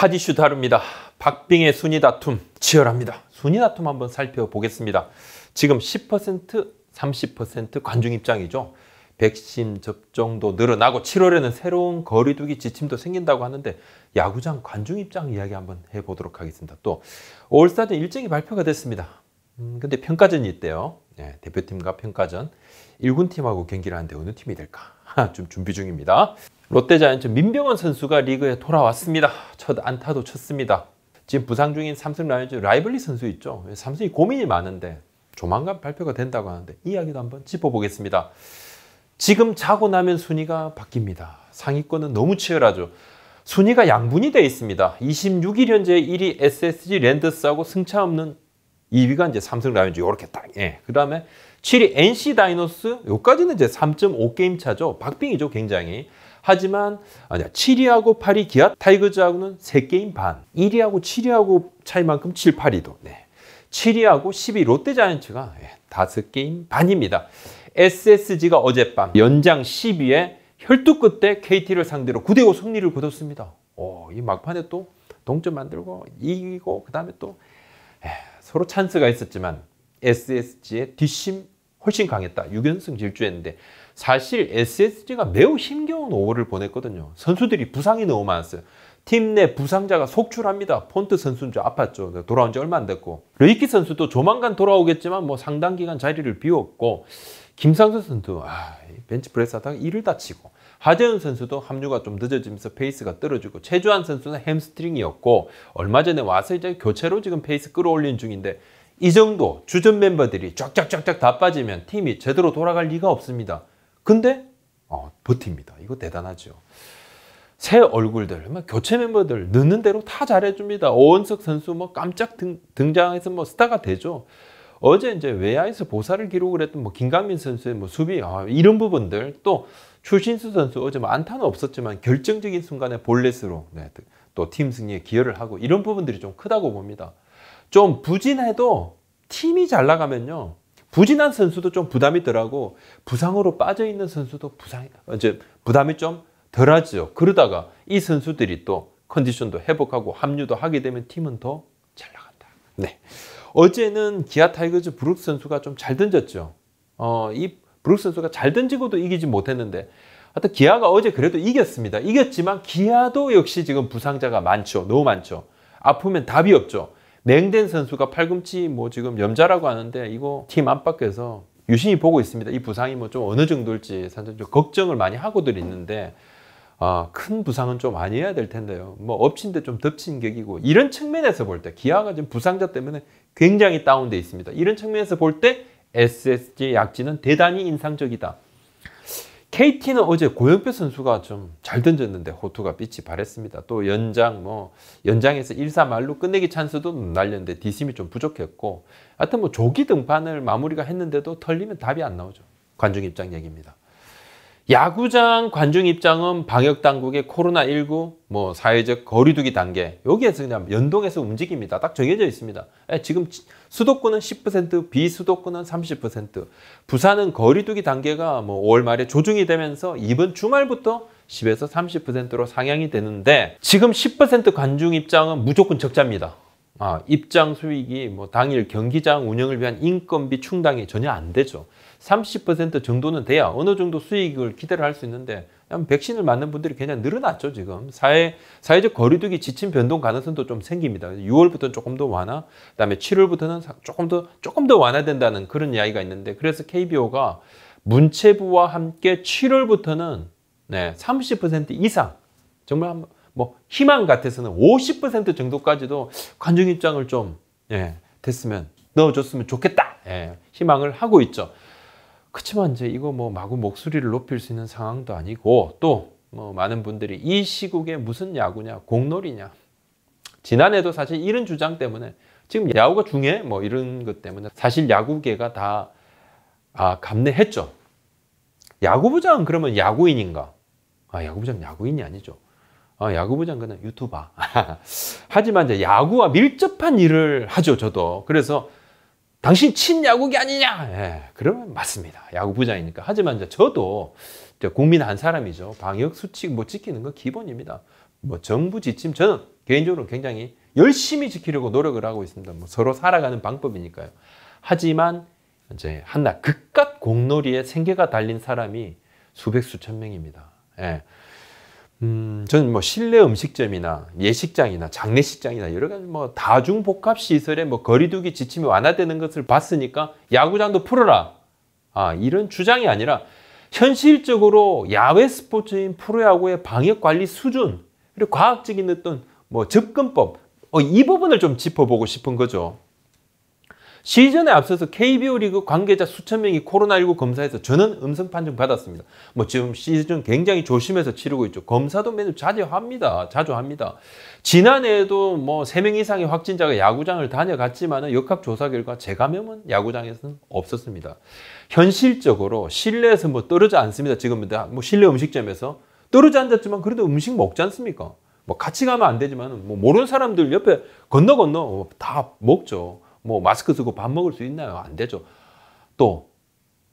핫 이슈 다룹니다. 박빙의 순위 다툼 치열합니다. 순위 다툼 한번 살펴보겠습니다. 지금 10% 30% 관중 입장이죠. 백신 접종도 늘어나고 7월에는 새로운 거리두기 지침도 생긴다고 하는데 야구장 관중 입장 이야기 한번 해보도록 하겠습니다. 또 올스타전 일정이 발표가 됐습니다. 음, 근데 평가전이 있대요. 네, 대표팀과 평가전 1군 팀하고 경기를 하는데 어느 팀이 될까? 좀 준비 중입니다. 롯데자이언츠 민병헌 선수가 리그에 돌아왔습니다. 첫 안타도 쳤습니다. 지금 부상 중인 삼성 라이온즈 라이벌리 선수 있죠. 삼성이 고민이 많은데 조만간 발표가 된다고 하는데 이야기도 한번 짚어보겠습니다. 지금 자고 나면 순위가 바뀝니다. 상위권은 너무 치열하죠. 순위가 양분이 되 있습니다. 26일 현재 1위 SSG 랜더스하고 승차 없는 2위가 이제 삼성 라이온즈 이렇게 딱. 예. 그 다음에 7위 NC 다이노스 요까지는 이제 3.5게임 차죠. 박빙이죠 굉장히. 하지만 아니야 7위하고 8위 기아 타이거즈하고는 3게임 반 1위하고 7위하고 차이만큼 7, 8위도 네. 7위하고 10위 롯데자이언츠가 네, 예, 5게임 반입니다 SSG가 어젯밤 연장 10위에 혈투 끝에 KT를 상대로 9대5 승리를 거뒀습니다 오, 이 막판에 또 동점 만들고 이기고 그 다음에 또에 예, 서로 찬스가 있었지만 SSG의 뒷심 훨씬 강했다 6연승 질주했는데 사실 SSG가 매우 힘겨운 5월을 보냈거든요. 선수들이 부상이 너무 많았어요. 팀 내 부상자가 속출합니다. 폰트 선수는 좀 아팠죠. 돌아온 지 얼마 안 됐고. 레이키 선수도 조만간 돌아오겠지만 뭐 상당 기간 자리를 비웠고 김상수 선수도 아, 벤치프레스 하다가 이를 다치고 하재훈 선수도 합류가 좀 늦어지면서 페이스가 떨어지고 최주환 선수는 햄스트링이었고 얼마 전에 와서 이제 교체로 지금 페이스 끌어올린 중인데 이 정도 주전 멤버들이 쫙쫙쫙쫙 다 빠지면 팀이 제대로 돌아갈 리가 없습니다. 근데 어, 버팁니다. 이거 대단하죠. 새 얼굴들, 뭐 교체 멤버들 늦는 대로 다 잘해줍니다. 오원석 선수 뭐 깜짝 등, 등장해서 뭐 스타가 되죠. 어제 이제 외야에서 보사를 기록을 했던 뭐 김강민 선수의 뭐 수비 아, 이런 부분들 또 추신수 선수 어제 뭐 안타는 없었지만 결정적인 순간에 볼넷으로 네, 또팀 승리에 기여를 하고 이런 부분들이 좀 크다고 봅니다. 좀 부진해도 팀이 잘 나가면요 부진한 선수도 좀 부담이 덜하고 부상으로 빠져 있는 선수도 부상 이제 부담이 좀 덜하죠. 그러다가 이 선수들이 또 컨디션도 회복하고 합류도 하게 되면 팀은 더 잘 나간다. 네. 어제는 기아 타이거즈 브룩 선수가 좀 잘 던졌죠. 어, 이 브룩 선수가 잘 던지고도 이기지 못했는데 하여튼 기아가 어제 그래도 이겼습니다. 이겼지만 기아도 역시 지금 부상자가 많죠. 너무 많죠. 아프면 답이 없죠. 네. 냉된 선수가 팔꿈치 뭐 지금 염자라고 하는데 이거 팀 안팎에서 유심히 보고 있습니다. 이 부상이 뭐 좀 어느 정도일지 사실 좀 걱정을 많이 하고들 있는데 아, 큰 부상은 좀 아니어야 될 텐데요. 뭐 엎친 데 좀 덮친 격이고 이런 측면에서 볼 때 기아가 지금 부상자 때문에 굉장히 다운돼 있습니다. 이런 측면에서 볼 때 SSG 약진은 대단히 인상적이다. KT는 어제 고영표 선수가 좀 잘 던졌는데 호투가 빛이 발했습니다. 또 연장 뭐 연장에서 1사말로 끝내기 찬스도 날렸는데 디심이 좀 부족했고 하여튼 뭐 조기 등판을 마무리가 했는데도 털리면 답이 안 나오죠. 관중 입장 얘기입니다. 야구장 관중 입장은 방역 당국의 코로나 19 뭐 사회적 거리두기 단계 여기에서 그냥 연동해서 움직입니다. 딱 정해져 있습니다. 예, 지금 수도권은 10% 비수도권은 30% 부산은 거리두기 단계가 뭐 5월 말에 조정이 되면서 이번 주말부터 10에서 30%로 상향이 되는데 지금 10% 관중 입장은 무조건 적자입니다. 아, 입장 수익이 뭐 당일 경기장 운영을 위한 인건비 충당이 전혀 안 되죠. 30% 정도는 돼야 어느 정도 수익을 기대를 할 수 있는데 백신을 맞는 분들이 그냥 늘어났죠 지금 사회, 사회적 거리두기 지침 변동 가능성도 좀 생깁니다 6월부터는 조금 더 완화 그 다음에 7월부터는 조금 더 조금 더 완화된다는 그런 이야기가 있는데 그래서 KBO가 문체부와 함께 7월부터는 네, 30% 이상 정말 뭐 희망 같아서는 50% 정도까지도 관중 입장을 좀 예, 됐으면 넣어줬으면 좋겠다 예, 희망을 하고 있죠 그렇지만 이제 이거 뭐 마구 목소리를 높일 수 있는 상황도 아니고 또뭐 많은 분들이 이 시국에 무슨 야구냐 공놀이냐 지난해도 사실 이런 주장 때문에 지금 야구가 중요해 뭐 이런 것 때문에 사실 야구계가 다 아, 감내했죠. 야구부장 은 그러면 야구인인가? 아, 야구부장 야구인이 아니죠. 아, 야구부장 그는 유튜버. 하지만 이제 야구와 밀접한 일을 하죠, 저도. 그래서 당신 친야구기 아니냐? 예, 그러면 맞습니다. 야구 부장이니까. 하지만 이제 저도 이제 국민 한 사람이죠. 방역 수칙 뭐 지키는 건 기본입니다. 뭐 정부 지침 저는 개인적으로 굉장히 열심히 지키려고 노력을 하고 있습니다. 뭐 서로 살아가는 방법이니까요. 하지만 이제 한낱 극각 공놀이에 생계가 달린 사람이 수백 수천 명입니다. 예. 음, 저는 뭐 실내 음식점이나 예식장이나 장례식장이나 여러 가지 뭐 다중 복합 시설의뭐 거리두기 지침이 완화되는 것을 봤으니까 야구장도 풀어라. 아, 이런 주장이 아니라 현실적으로 야외 스포츠인 프로야구의 방역 관리 수준 그리고 과학적인 어떤 뭐 접근법 어, 이 부분을 좀 짚어보고 싶은 거죠. 시즌에 앞서서 KBO 리그 관계자 수천 명이 코로나19 검사에서 저는 음성 판정 받았습니다. 뭐 지금 시즌 굉장히 조심해서 치르고 있죠. 검사도 매주 자주 합니다. 자주 합니다. 지난해에도 뭐 3명 이상의 확진자가 야구장을 다녀갔지만 역학조사 결과 재감염은 야구장에서는 없었습니다. 현실적으로 실내에서 뭐 떨어져 않습니다. 지금 뭐 실내 음식점에서 떨어져 앉았지만 그래도 음식 먹지 않습니까? 뭐 같이 가면 안 되지만 뭐 모르는 사람들 옆에 건너 건너 다 먹죠. 뭐 마스크 쓰고 밥 먹을 수 있나요? 안 되죠. 또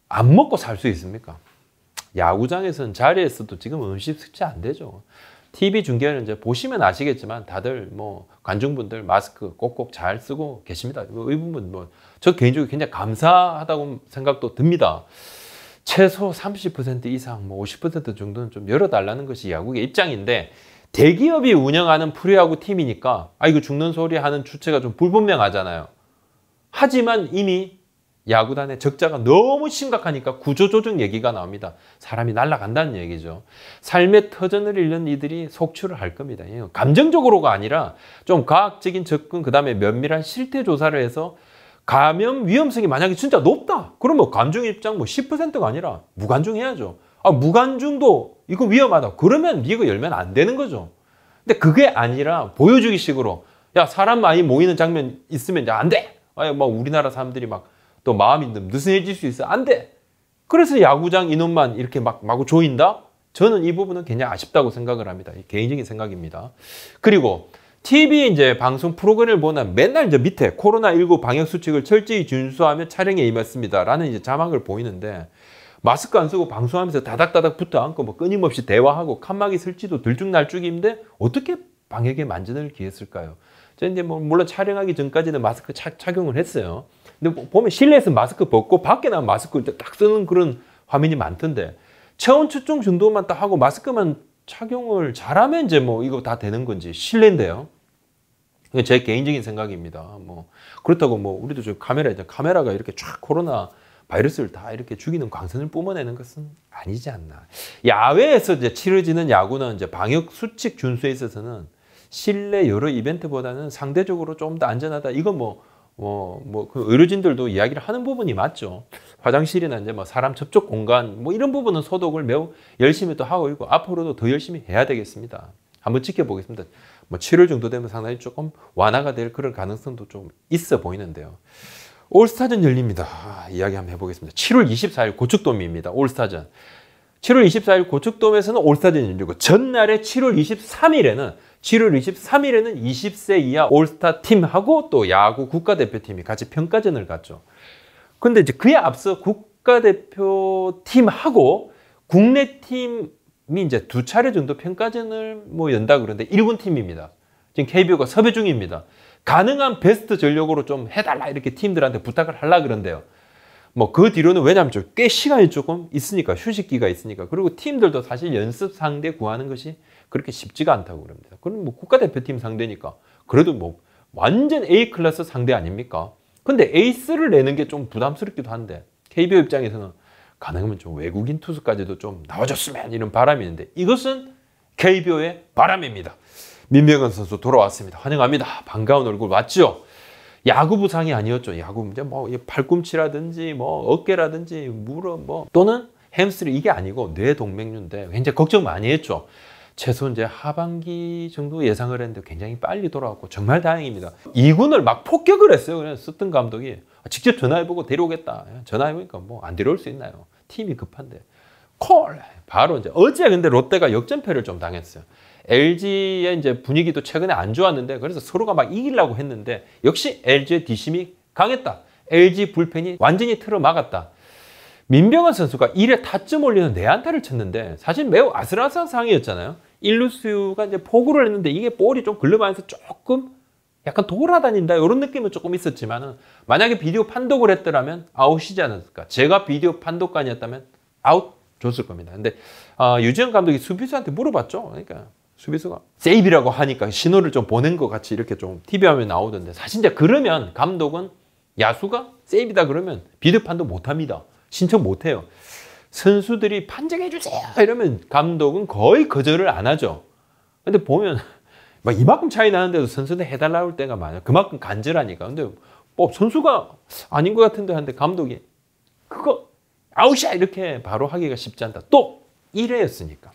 안 먹고 살 수 있습니까? 야구장에서는 자리에서도 지금 음식 섭취 안 되죠. TV 중계는 이제 보시면 아시겠지만 다들 뭐 관중분들 마스크 꼭꼭 잘 쓰고 계십니다. 뭐 이 부분 뭐 저 개인적으로 굉장히 감사하다고 생각도 듭니다. 최소 30% 이상 뭐50% 정도는 좀 열어달라는 것이 야구의 입장인데 대기업이 운영하는 프로야구 팀이니까 아 이거 죽는 소리 하는 주체가 좀 불분명하잖아요. 하지만 이미 야구단의 적자가 너무 심각하니까 구조조정 얘기가 나옵니다. 사람이 날아간다는 얘기죠. 삶의 터전을 잃는 이들이 속출을 할 겁니다. 예, 감정적으로가 아니라 좀 과학적인 접근 그 다음에 면밀한 실태 조사를 해서 감염 위험성이 만약에 진짜 높다. 그러면 감중 입장 뭐 10%가 아니라 무관중해야죠. 아 무관중도 이거 위험하다. 그러면 리그 열면 안 되는 거죠. 근데 그게 아니라 보여주기식으로 야 사람 많이 모이는 장면 있으면 이안 돼. 아니막 우리나라 사람들이 막 또 마음이 느슨해질 수 있어. 안 돼. 그래서 야구장 인원만 이렇게 막 마구 조인다? 저는 이 부분은 굉장 아쉽다고 생각을 합니다. 개인적인 생각입니다. 그리고 TV 이제 방송 프로그램을 보면 맨날 이제 밑에 코로나19 방역 수칙을 철저히 준수하며 촬영에 임했습니다라는 이제 자막을 보이는데 마스크 안 쓰고 방송하면서 다닥다닥 붙어 앉고 뭐 끊임없이 대화하고 칸막이 설치도 들쭉날쭉인데 어떻게 방역에 만전을 기했을까요? 저 이제 뭐 물론 촬영하기 전까지는 마스크 차, 착용을 했어요. 근데 보면 실내에서 마스크 벗고 밖에 나면 마스크를 딱 쓰는 그런 화면이 많던데 체온 측정 정도만 딱 하고 마스크만 착용을 잘하면 이제 뭐 이거 다 되는 건지 실례인데요. 제 개인적인 생각입니다. 뭐 그렇다고 뭐 우리도 저 카메라 이제 카메라가 이렇게 촥 코로나 바이러스를 다 이렇게 죽이는 광선을 뿜어내는 것은 아니지 않나. 야외에서 이제 치러지는 야구는 이제 방역 수칙 준수에 있어서는 실내 여러 이벤트보다는 상대적으로 좀 더 안전하다. 이건 뭐, 뭐, 뭐, 그 의료진들도 이야기를 하는 부분이 맞죠. 화장실이나 이제 뭐 사람 접촉 공간, 뭐 이런 부분은 소독을 매우 열심히 또 하고 있고, 앞으로도 더 열심히 해야 되겠습니다. 한번 지켜보겠습니다. 뭐 7월 정도 되면 상당히 조금 완화가 될 그런 가능성도 좀 있어 보이는데요. 올스타전 열립니다. 아, 이야기 한번 해보겠습니다. 7월 24일 고척돔입니다. 올스타전. 7월 24일 고척돔에서는 올스타전이 열리고 전날에 7월 23일에는 7월 23일에는 20세 이하 올스타 팀하고 또 야구 국가대표팀이 같이 평가전을 갔죠. 근데 이제 그에 앞서 국가대표팀하고 국내 팀이 이제 두 차례 정도 평가전을 뭐 연다 그러는데 일본 팀입니다. 지금 KBO가 섭외 중입니다. 가능한 베스트 전력으로 좀 해달라 이렇게 팀들한테 부탁을 하려 그런데요. 뭐그 뒤로는 왜냐하면 꽤 시간이 조금 있으니까 휴식기가 있으니까 그리고 팀들도 사실 연습 상대 구하는 것이 그렇게 쉽지가 않다고 그럽니다. 그럼 뭐 국가대표팀 상대니까 그래도 뭐 완전 A 클래스 상대 아닙니까? 근데 에이스를 내는 게 좀 부담스럽기도 한데 KBO 입장에서는 가능하면 좀 외국인 투수까지도 좀 나와줬으면 이런 바람이 있는데 이것은 KBO의 바람입니다. 민병현 선수 돌아왔습니다. 환영합니다. 반가운 얼굴 맞죠? 야구 부상이 아니었죠. 야구 이제뭐 발꿈치라든지 뭐 어깨라든지 무릎 뭐 또는 햄스트 이게 아니고 뇌동맥류인데 굉장히 걱정 많이 했죠. 최소 이제 하반기 정도 예상을 했는데 굉장히 빨리 돌아왔고 정말 다행입니다. 이군을막 폭격을 했어요. 그냥 쓰던 감독이 아, 직접 전화해보고 데려오겠다. 전화해보니까 뭐 안 데려올 수 있나요? 팀이 급한데. 콜! 바로 이제 어제 근데 롯데가 역전패를 좀 당했어요. LG의 이제 분위기도 최근에 안 좋았는데 그래서 서로가 막 이기려고 했는데 역시 LG의 디심이 강했다. LG 불펜이 완전히 틀어 막았다. 민병헌 선수가 1회 타점 올리는 내안타를 쳤는데 사실 매우 아슬아슬한 상황이었잖아요. 일루수가 이제 포구를 했는데 이게 볼이 좀 글러바에서 조금 약간 돌아다닌다 이런 느낌은 조금 있었지만 만약에 비디오 판독을 했더라면 아웃이지 않았을까. 제가 비디오 판독관이었다면 아웃 줬을 겁니다. 근데 어, 아, 유지영 감독이 수비수한테 물어봤죠. 그러니까 수비수가 세이브라고 하니까 신호를 좀 보낸 것 같이 이렇게 좀 TV 화면에 나오던데 사실 이제 그러면 감독은 야수가 세이브다 그러면 비드 판도 못합니다. 신청 못해요. 선수들이 판정해 주세요 이러면 감독은 거의 거절을 안 하죠. 근데 보면 막 이만큼 차이 나는데도 선수들 해달라할 때가 많아요. 그만큼 간절하니까. 근데 뭐 선수가 아닌 것 같은데 한데 감독이 그거 아웃이야 이렇게 바로 하기가 쉽지 않다. 또 1회였으니까.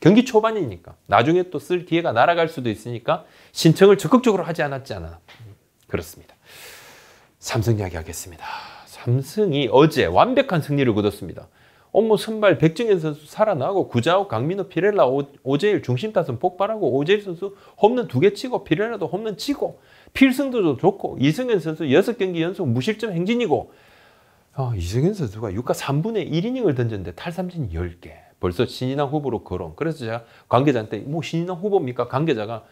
경기 초반이니까 나중에 또 쓸 기회가 날아갈 수도 있으니까 신청을 적극적으로 하지 않았잖아. 그렇습니다. 삼성 이야기하겠습니다. 삼성이 어제 완벽한 승리를 거뒀습니다. 업무 선발 백정현 선수 살아나고 구자욱, 강민호, 피렐라, 오, 제일 중심 타선 폭발하고 오재일 선수 홈런 두 개 치고 피렐라도 홈런 치고 필승도 좋고 이승현 선수 여섯 경기 연속 무실점 행진이고 어, 이승현 선수가 6가 3분의 1이닝을 던졌는데 탈삼진 10개 벌써 신인왕 후보로 거론. 그래서 제가 관계자한테 뭐 신인왕 후보입니까? 관계자가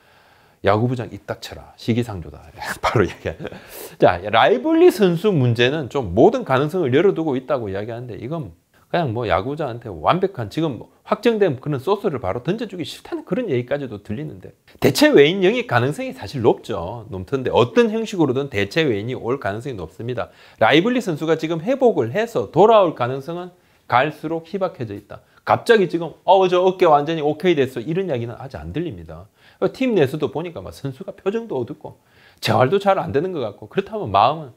야구부장 입 닥쳐라. 시기상조다. 바로 얘기해. 하 자, 라이블리 선수 문제는 좀 모든 가능성을 열어두고 있다고 이야기하는데 이건 그냥 뭐 야구자한테 완벽한 지금 확정된 그런 소스를 바로 던져주기 싫다는 그런 얘기까지도 들리는데 대체 외인 영입 가능성이 사실 높죠. 높던데 어떤 형식으로든 대체 외인이 올 가능성이 높습니다. 라이블리 선수가 지금 회복을 해서 돌아올 가능성은 갈수록 희박해져 있다. 갑자기 지금 어저 어깨 완전히 오케이 됐어 이런 이야기는 아직 안 들립니다. 팀 내에서도 보니까 막 선수가 표정도 어둡고 재활도 잘 안 되는 것 같고 그렇다면 마음은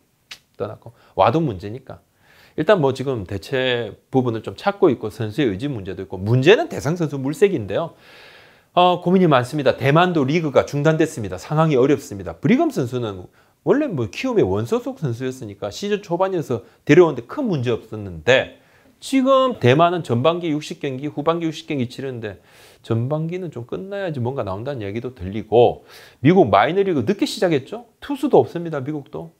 떠났고 와도 문제니까 일단 뭐 지금 대체 부분을 좀 찾고 있고 선수의 의지 문제도 있고 문제는 대상 선수 물색인데요. 어, 고민이 많습니다. 대만도 리그가 중단됐습니다. 상황이 어렵습니다. 브리검 선수는 원래 뭐 키움의 원소속 선수였으니까 시즌 초반이어서 데려오는데 큰 문제 없었는데 지금 대만은 전반기 60경기, 후반기 60경기 치르는데 전반기는 좀 끝나야지 뭔가 나온다는 얘기도 들리고 미국 마이너리그 늦게 시작했죠? 투수도 없습니다. 미국도.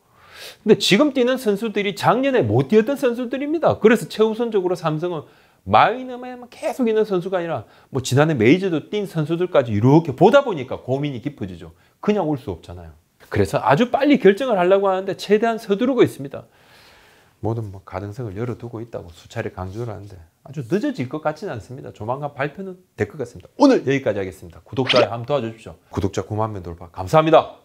근데 지금 뛰는 선수들이 작년에 못 뛰었던 선수들입니다. 그래서 최우선적으로 삼성은 마이너만 계속 있는 선수가 아니라 뭐 지난해 메이저도 뛴 선수들까지 이렇게 보다 보니까 고민이 깊어지죠. 그냥 올 수 없잖아요. 그래서 아주 빨리 결정을 하려고 하는데 최대한 서두르고 있습니다. 모든 뭐 가능성을 열어두고 있다고 수차례 강조를 하는데 아주 늦어질 것 같지는 않습니다. 조만간 발표는 될 것 같습니다. 오늘 여기까지 하겠습니다. 구독자의 함 도와주십시오. 구독자 9만 명 돌파 감사합니다.